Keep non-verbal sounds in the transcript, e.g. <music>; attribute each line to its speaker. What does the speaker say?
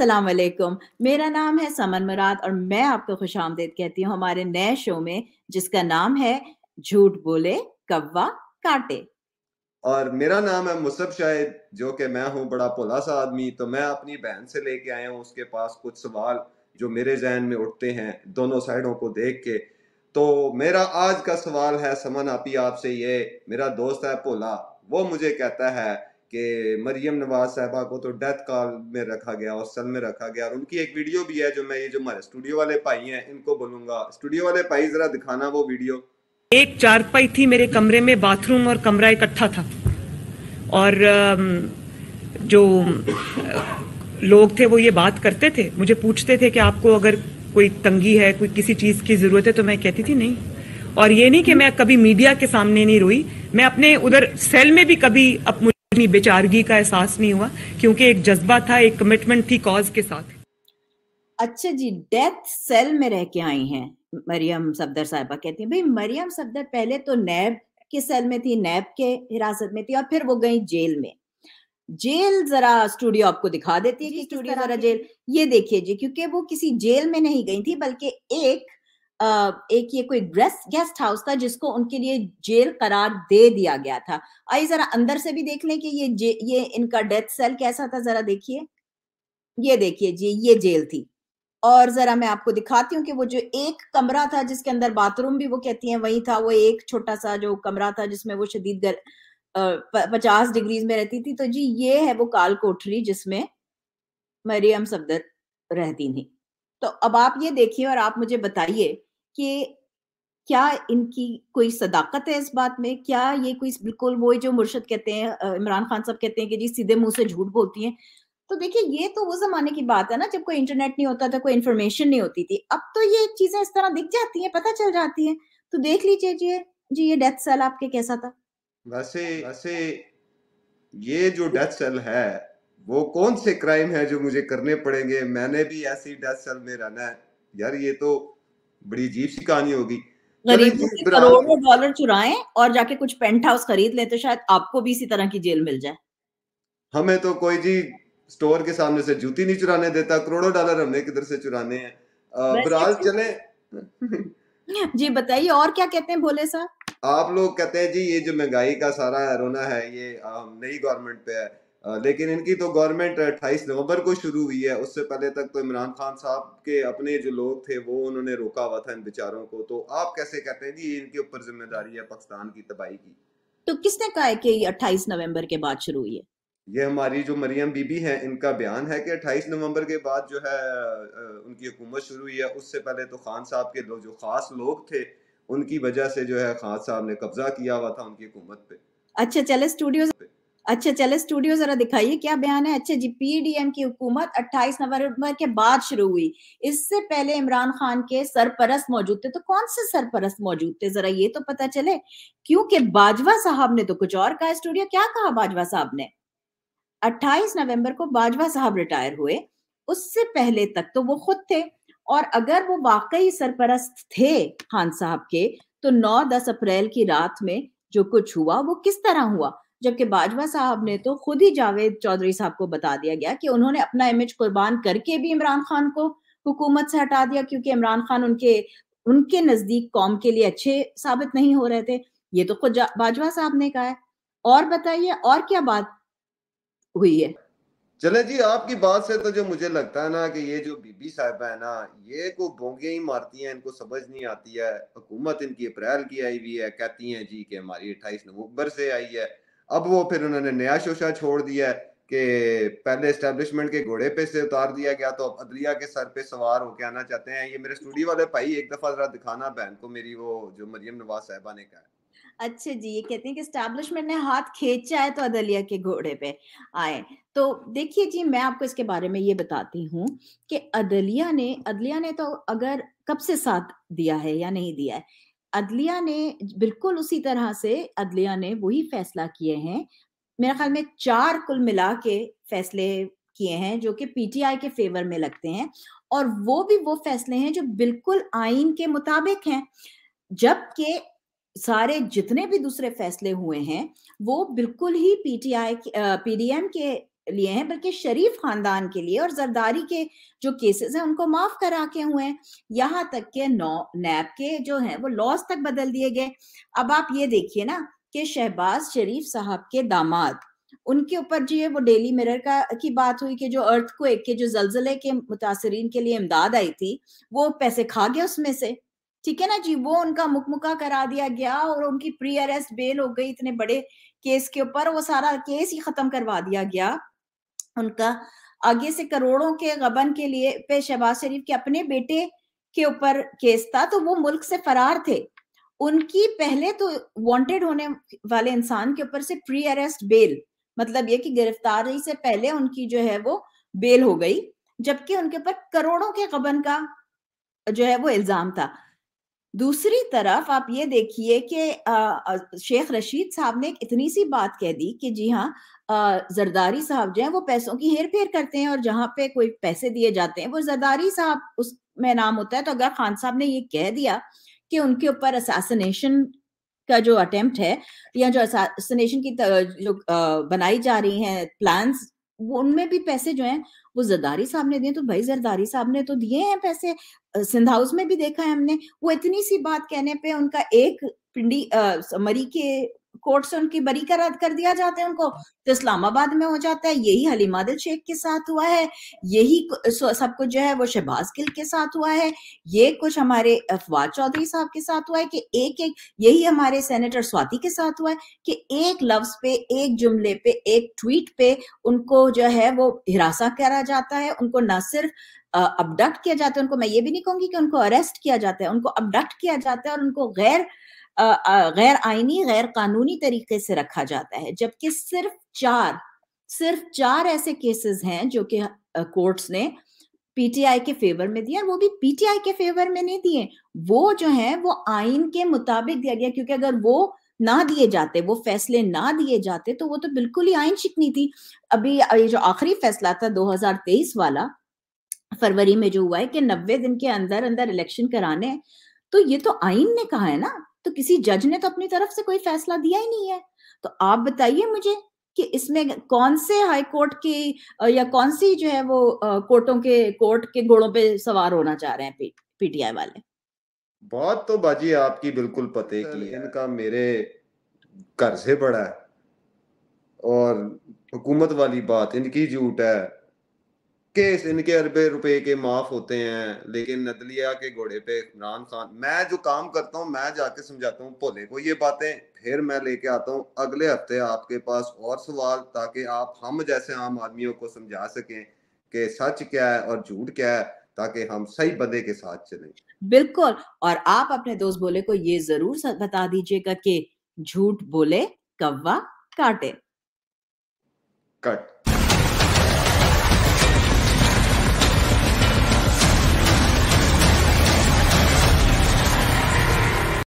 Speaker 1: अस्सलाम वालेकुम मेरा नाम है समन मुराद और मैं आपको खुश आमदेद कहती हूँ हमारे नए शो में जिसका नाम है झूठ बोले कव्वा काटे
Speaker 2: और मेरा नाम है मुसब शाहिद जो कि मैं हूँ बड़ा भोला सा आदमी तो मैं अपनी बहन से लेके आया हूँ उसके पास कुछ सवाल जो मेरे जहन में उठते हैं दोनों साइडों को देख के तो मेरा आज का सवाल है समन आपी आपसे ये मेरा दोस्त है भोला वो मुझे कहता है कि मरियम नवाज साहबा को तो डेथ कॉल में रखा गया हॉस्टल में रखा गया और उनकी एक वीडियो भी है जो मैं ये जो हमारे स्टूडियो वाले भाई हैं इनको बोलूंगा स्टूडियो वाले भाई जरा दिखाना वो वीडियो एक चारपाई थी मेरे कमरे में बाथरूम और कमरा इकट्ठा था और जो लोग थे वो ये बात करते थे मुझे पूछते थे कि आपको अगर कोई तंगी है कोई किसी चीज़ की ज़रूरत है तो मैं कहती थी नहीं और ये नहीं कि मैं कभी मीडिया के सामने नहीं रोई मैं अपने उधर सेल में भी कभी अप इतनी बेचारगी का
Speaker 1: एहसास नहीं हुआ
Speaker 2: क्योंकि एक जज्बा था एक कमिटमेंट थी कॉज के साथ
Speaker 1: अच्छा जी डेथ सेल में रह के आई हैं मरियम सफदर साहिबा कहती हैं भाई मरियम सफदर पहले तो नैब के सेल में थी नैब के हिरासत में थी और फिर वो गई जेल में जेल जरा स्टूडियो आपको दिखा देती है कि स्टूडियो जरा जेल ये देखिए जी क्योंकि वो किसी जेल में नहीं गई थी बल्कि एक एक ये कोई गेस्ट गेस्ट हाउस था जिसको उनके लिए जेल करार दे दिया गया था आइए जरा अंदर से भी देख लें कि ये ये इनका डेथ सेल कैसा था जरा देखिए ये देखिए जी ये जेल थी और जरा मैं आपको दिखाती हूँ कि वो जो एक कमरा था जिसके अंदर बाथरूम भी वो कहती हैं वही था वो एक छोटा सा जो कमरा था जिसमें वो शदीद गर, पचास डिग्रीज में रहती थी तो जी ये है वो काल कोठरी जिसमें मरियम सफदर रहती थी तो अब आप ये देखिए और आप मुझे बताइए कि क्या इनकी कोई सदाकत है इस बात में क्या ये कोई बिल्कुल वो जो मुर्शद कहते हैं इमरान खान साहब कहते हैं कि जी सीधे मुंह से झूठ बोलती हैं तो देखिए ये तो वो जमाने की बात है ना जब कोई इंटरनेट नहीं होता था कोई इन्फॉर्मेशन नहीं होती थी अब तो ये चीजें इस तरह दिख जाती हैं पता चल जाती हैं तो देख लीजिए जी जी ये डेथ सेल आपके कैसा था
Speaker 2: वैसे वैसे ये जो डेथ सेल है वो कौन से क्राइम है जो मुझे करने पड़ेंगे मैंने भी ऐसी डेथ सेल में रहना है यार ये तो बड़ी अजीब सी कहानी होगी
Speaker 1: करोड़ों डॉलर चुराएं और जाके कुछ पेंट हाउस खरीद लें तो शायद आपको भी इसी तरह की जेल मिल जाए
Speaker 2: हमें तो कोई जी स्टोर के सामने से जूती नहीं चुराने देता करोड़ों डॉलर हमने किधर से चुराने हैं बराज तो- चले
Speaker 1: <laughs> जी बताइए और क्या कहते हैं भोले साहब
Speaker 2: आप लोग कहते हैं जी ये जो महंगाई का सारा रोना है ये नई गवर्नमेंट पे है लेकिन इनकी तो गवर्नमेंट अट्ठाईस नवंबर को शुरू हुई है उससे पहले तक तो इमरान खान साहब के अपने जो लोग थे वो उन्होंने रोका हुआ था इन बेचारों को तो आप कैसे कहते हैं जी इनके ऊपर जिम्मेदारी है पाकिस्तान की तबाही की
Speaker 1: तो किसने कहा है कि अट्ठाईस नवम्बर के बाद शुरू हुई है
Speaker 2: ये हमारी जो मरियम बीबी हैं इनका बयान है कि 28 नवंबर के बाद जो है उनकी हुकूमत शुरू हुई है उससे पहले तो खान साहब के लोग जो खास लोग थे उनकी वजह से जो है खान साहब ने कब्जा किया हुआ था उनकी हुकूमत पे
Speaker 1: अच्छा चले स्टूडियो अच्छा चले स्टूडियो जरा दिखाइए क्या बयान है अच्छा जी पीडीएम की हुकूमत 28 नवंबर के बाद शुरू हुई इससे पहले इमरान खान के सरपरस्त मौजूद थे तो कौन से सरपरस्त मौजूद थे जरा ये तो पता चले क्योंकि बाजवा साहब ने तो कुछ और कहा स्टूडियो क्या कहा बाजवा साहब ने 28 नवंबर को बाजवा साहब रिटायर हुए उससे पहले तक तो वो खुद थे और अगर वो वाकई सरपरस्त थे खान साहब के तो 9-10 अप्रैल की रात में जो कुछ हुआ वो किस तरह हुआ जबकि बाजवा साहब ने तो खुद ही जावेद चौधरी साहब को बता दिया गया कि उन्होंने अपना इमेज कुर्बान करके भी इमरान खान को हुकूमत से हटा दिया क्योंकि इमरान खान उनके उनके नजदीक कौम के लिए अच्छे साबित नहीं हो रहे थे ये तो खुद बाजवा साहब ने कहा है और बताइए और क्या बात हुई है
Speaker 2: चले जी आपकी बात से तो जो मुझे लगता है ना कि ये जो बीबी साहब है ना ये को बोंगे ही मारती हैं इनको समझ नहीं आती है हुकूमत इनकी अप्रैल की आई हुई है कहती हैं जी कि हमारी अट्ठाईस नवंबर से आई है अब वो फिर उन्होंने नया शोशा छोड़ दिया है कि पहले इस्टेब्लिशमेंट के घोड़े पे से उतार दिया गया तो अब अदलिया के सर पे सवार होके आना चाहते हैं ये मेरे स्टूडियो वाले भाई एक दफा जरा दिखाना बहन को मेरी वो जो मरियम नवाज साहबा ने कहा
Speaker 1: अच्छा जी ये कहते हैं कि स्टैब्लिशमेंट ने हाथ खींचा है तो अदलिया के घोड़े पे आए तो देखिए जी मैं आपको इसके बारे में ये बताती हूँ कि अदलिया ने अदलिया ने तो अगर कब से साथ दिया है या नहीं दिया है अदलिया ने बिल्कुल उसी तरह से अदलिया ने वही फैसला किए हैं मेरा ख्याल में चार कुल मिला के फैसले किए हैं जो कि पीटीआई के फेवर में लगते हैं और वो भी वो फैसले हैं जो बिल्कुल आइन के मुताबिक हैं जबकि सारे जितने भी दूसरे फैसले हुए हैं वो बिल्कुल ही पीटीआई पीडीएम के लिए हैं बल्कि शरीफ खानदान के लिए और जरदारी के जो केसेस हैं उनको माफ करा के हुए हैं यहाँ तक के नौ नैब के जो हैं वो लॉस तक बदल दिए गए अब आप ये देखिए ना कि शहबाज शरीफ साहब के दामाद उनके ऊपर जो है वो डेली मिरर का की बात हुई कि जो अर्थ को एक के जो जलजले के मुतासरीन के लिए इमदाद आई थी वो पैसे खा गए उसमें से ठीक है ना जी वो उनका मुकमुका करा दिया गया और उनकी प्री अरेस्ट बेल हो गई इतने बड़े केस के ऊपर वो सारा केस ही खत्म करवा दिया गया उनका आगे से करोड़ों के गबन के लिए पे शहबाज शरीफ के अपने बेटे के ऊपर केस था तो वो मुल्क से फरार थे उनकी पहले तो वांटेड होने वाले इंसान के ऊपर से प्री अरेस्ट बेल मतलब ये कि गिरफ्तारी से पहले उनकी जो है वो बेल हो गई जबकि उनके ऊपर करोड़ों के गबन का जो है वो इल्जाम था दूसरी तरफ आप ये देखिए कि शेख रशीद साहब ने इतनी सी बात कह दी कि जी हाँ जरदारी साहब जो है वो पैसों की हेर फेर करते हैं और जहाँ पे कोई पैसे दिए जाते हैं वो जरदारी साहब उसमें नाम होता है तो अगर खान साहब ने ये कह दिया कि उनके ऊपर असासिनेशन का जो अटेम्प्ट है या जो असासिनेशन की जो बनाई जा रही है प्लान्स वो उनमें भी पैसे जो हैं वो जरदारी साहब ने दिए तो भाई जरदारी साहब ने तो दिए हैं पैसे सिंध हाउस में भी देखा है हमने वो इतनी सी बात कहने पे उनका एक पिंडी मरी के कोर्ट से उनकी बरी रद्द कर दिया जाता है उनको तो इस्लामाबाद में हो जाता है यही हलीमा दिल शेख के साथ हुआ है यही सब कुछ जो है वो शहबाज गिल के साथ हुआ है ये कुछ हमारे अफवाज चौधरी साहब के साथ हुआ है कि एक एक यही हमारे सेनेटर स्वाति के साथ हुआ है कि एक लफ्ज पे एक जुमले पे एक ट्वीट पे उनको जो है वो हिरासा करा जाता है उनको ना सिर्फ अबडक्ट किया जाता है उनको मैं ये भी नहीं कहूंगी कि उनको अरेस्ट किया जाता है उनको अबडक्ट किया जाता है और उनको गैर गैर आइनी गैर कानूनी तरीके से रखा जाता है जबकि सिर्फ चार सिर्फ चार ऐसे केसेस हैं जो कि कोर्ट्स ने पीटीआई के फेवर में दिया वो भी पीटीआई के फेवर में नहीं दिए वो जो है वो आइन के मुताबिक दिया गया क्योंकि अगर वो ना दिए जाते वो फैसले ना दिए जाते तो वो तो बिल्कुल ही आइन शिकनी थी अभी ये जो आखिरी फैसला था 2023 वाला फरवरी में जो हुआ है कि नब्बे दिन के अंदर अंदर इलेक्शन कराने तो ये तो आइन ने कहा है ना तो किसी जज ने तो अपनी तरफ से कोई फैसला दिया ही नहीं है तो आप बताइए मुझे कि इसमें कौन से हाई कोर्ट की या कौन सी जो है वो कोर्टों के कोर्ट के घोड़ों पे सवार होना चाह रहे हैं पीटीआई वाले
Speaker 2: बात तो बाजी आपकी बिल्कुल पते की इनका मेरे घर से बड़ा है और हुकूमत वाली बात इनकी झूठ है कि इनके अरबे रुपए के माफ होते हैं लेकिन नदलिया के घोड़े पे इमरान खान मैं जो काम करता हूँ मैं जाके समझाता हूँ भोले को ये बातें फिर मैं लेके आता हूँ अगले हफ्ते आपके पास और सवाल ताकि आप हम जैसे आम आदमियों को समझा सकें कि सच क्या है और झूठ क्या है ताकि हम सही बंदे के साथ चलें
Speaker 1: बिल्कुल और आप अपने दोस्त बोले को ये जरूर बता दीजिएगा कि झूठ बोले कव्वा काटे
Speaker 2: कट